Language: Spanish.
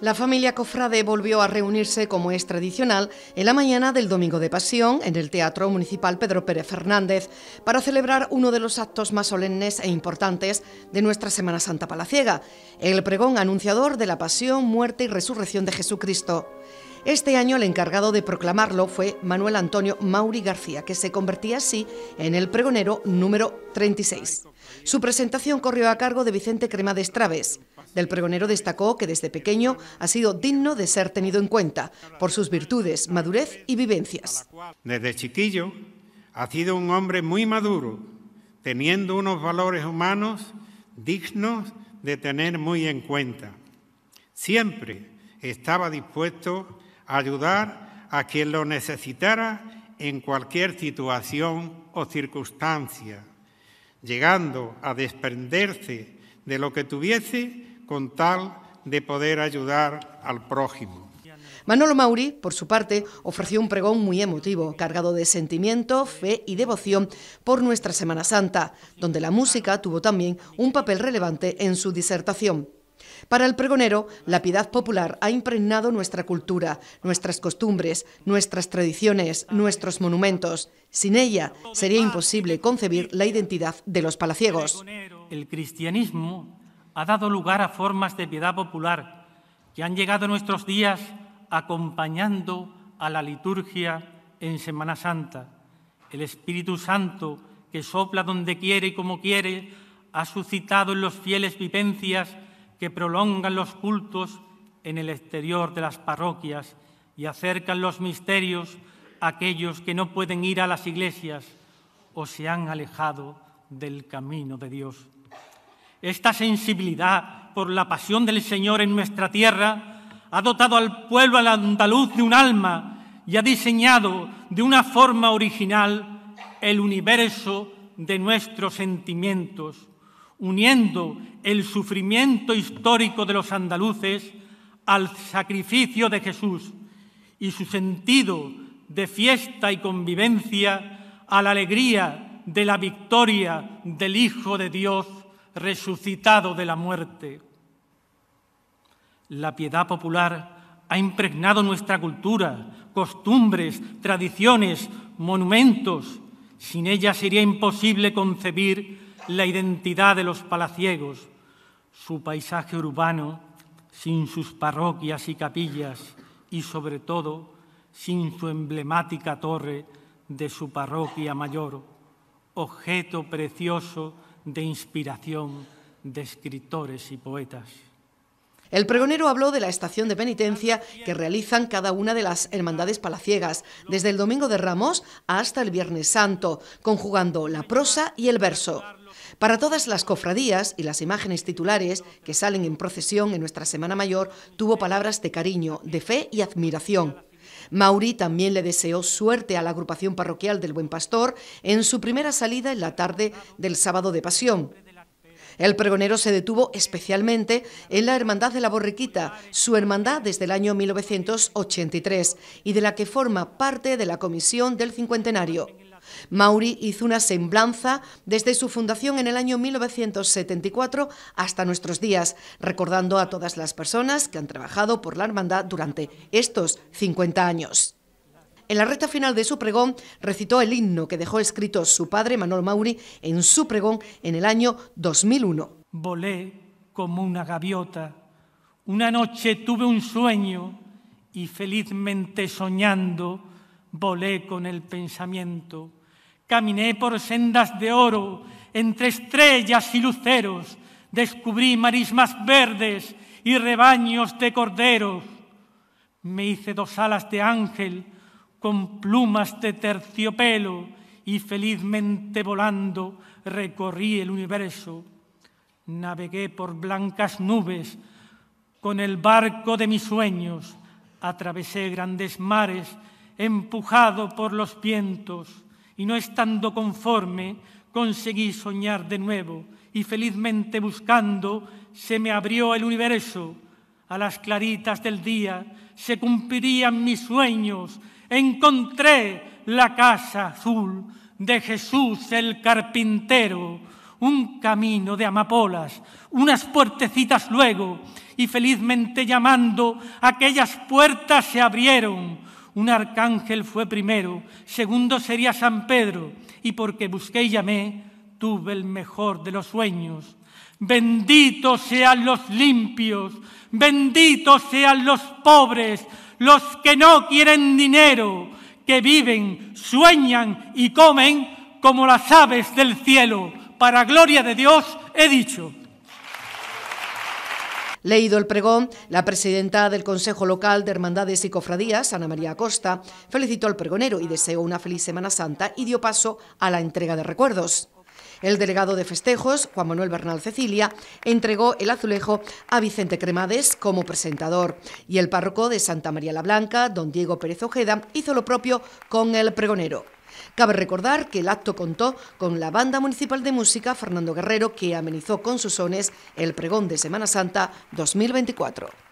La familia Cofrade volvió a reunirse, como es tradicional, en la mañana del Domingo de Pasión en el Teatro Municipal Pedro Pérez Fernández para celebrar uno de los actos más solemnes e importantes de nuestra Semana Santa Palaciega, el pregón anunciador de la pasión, muerte y resurrección de Jesucristo. Este año el encargado de proclamarlo fue Manuel Antonio Mauri García, que se convertía así en el pregonero número 36. Su presentación corrió a cargo de Vicente Cremades Traves. Del pregonero destacó que desde pequeño ha sido digno de ser tenido en cuenta por sus virtudes, madurez y vivencias. Desde chiquillo ha sido un hombre muy maduro, teniendo unos valores humanos dignos de tener muy en cuenta. Siempre estaba dispuesto ayudar a quien lo necesitara en cualquier situación o circunstancia, llegando a desprenderse de lo que tuviese con tal de poder ayudar al prójimo. Manolo Mauri, por su parte, ofreció un pregón muy emotivo, cargado de sentimiento, fe y devoción por nuestra Semana Santa, donde la música tuvo también un papel relevante en su disertación. Para el pregonero, la piedad popular ha impregnado nuestra cultura, nuestras costumbres, nuestras tradiciones, nuestros monumentos. Sin ella sería imposible concebir la identidad de los palaciegos. El cristianismo ha dado lugar a formas de piedad popular que han llegado a nuestros días acompañando a la liturgia en Semana Santa. El Espíritu Santo, que sopla donde quiere y como quiere, ha suscitado en los fieles vivencias que prolongan los cultos en el exterior de las parroquias y acercan los misterios a aquellos que no pueden ir a las iglesias o se han alejado del camino de Dios. Esta sensibilidad por la pasión del Señor en nuestra tierra ha dotado al pueblo andaluz de un alma y ha diseñado de una forma original el universo de nuestros sentimientos uniendo el sufrimiento histórico de los andaluces al sacrificio de Jesús y su sentido de fiesta y convivencia a la alegría de la victoria del Hijo de Dios resucitado de la muerte. La piedad popular ha impregnado nuestra cultura, costumbres, tradiciones, monumentos. Sin ella sería imposible concebir la identidad de los palaciegos, su paisaje urbano, sin sus parroquias y capillas y, sobre todo, sin su emblemática torre de su parroquia mayor, objeto precioso de inspiración de escritores y poetas. El pregonero habló de la estación de penitencia que realizan cada una de las hermandades palaciegas, desde el Domingo de Ramos hasta el Viernes Santo, conjugando la prosa y el verso. Para todas las cofradías y las imágenes titulares que salen en procesión en nuestra Semana Mayor, tuvo palabras de cariño, de fe y admiración. Mauri también le deseó suerte a la agrupación parroquial del Buen Pastor en su primera salida en la tarde del sábado de Pasión. El pregonero se detuvo especialmente en la Hermandad de la Borriquita, su hermandad desde el año 1983 y de la que forma parte de la Comisión del Cincuentenario. Mauri hizo una semblanza desde su fundación en el año 1974 hasta nuestros días, recordando a todas las personas que han trabajado por la hermandad durante estos 50 años. En la recta final de su pregón recitó el himno que dejó escrito su padre Manuel Mauri en su pregón en el año 2001. Volé como una gaviota, una noche tuve un sueño y felizmente soñando volé con el pensamiento, caminé por sendas de oro, entre estrellas y luceros, descubrí marismas verdes y rebaños de corderos. Me hice dos alas de ángel con plumas de terciopelo y felizmente volando recorrí el universo. Navegué por blancas nubes con el barco de mis sueños, atravesé grandes mares empujado por los vientos y no estando conforme, conseguí soñar de nuevo y felizmente buscando, se me abrió el universo. A las claritas del día se cumplirían mis sueños. Encontré la casa azul de Jesús el carpintero, un camino de amapolas, unas puertecitas luego, y felizmente llamando, aquellas puertas se abrieron un arcángel fue primero, segundo sería San Pedro, y porque busqué y llamé, tuve el mejor de los sueños. Benditos sean los limpios, benditos sean los pobres, los que no quieren dinero, que viven, sueñan y comen como las aves del cielo. Para gloria de Dios he dicho. Leído el pregón, la presidenta del Consejo Local de Hermandades y Cofradías, Ana María Acosta, felicitó al pregonero y deseó una feliz Semana Santa y dio paso a la entrega de recuerdos. El delegado de festejos, Juan Manuel Bernal Cecilia, entregó el azulejo a Vicente Cremades como presentador y el párroco de Santa María la Blanca, don Diego Pérez Ojeda, hizo lo propio con el pregonero. Cabe recordar que el acto contó con la Banda Municipal de Música Fernando Guerrero, que amenizó con sus sones el pregón de Semana Santa 2024.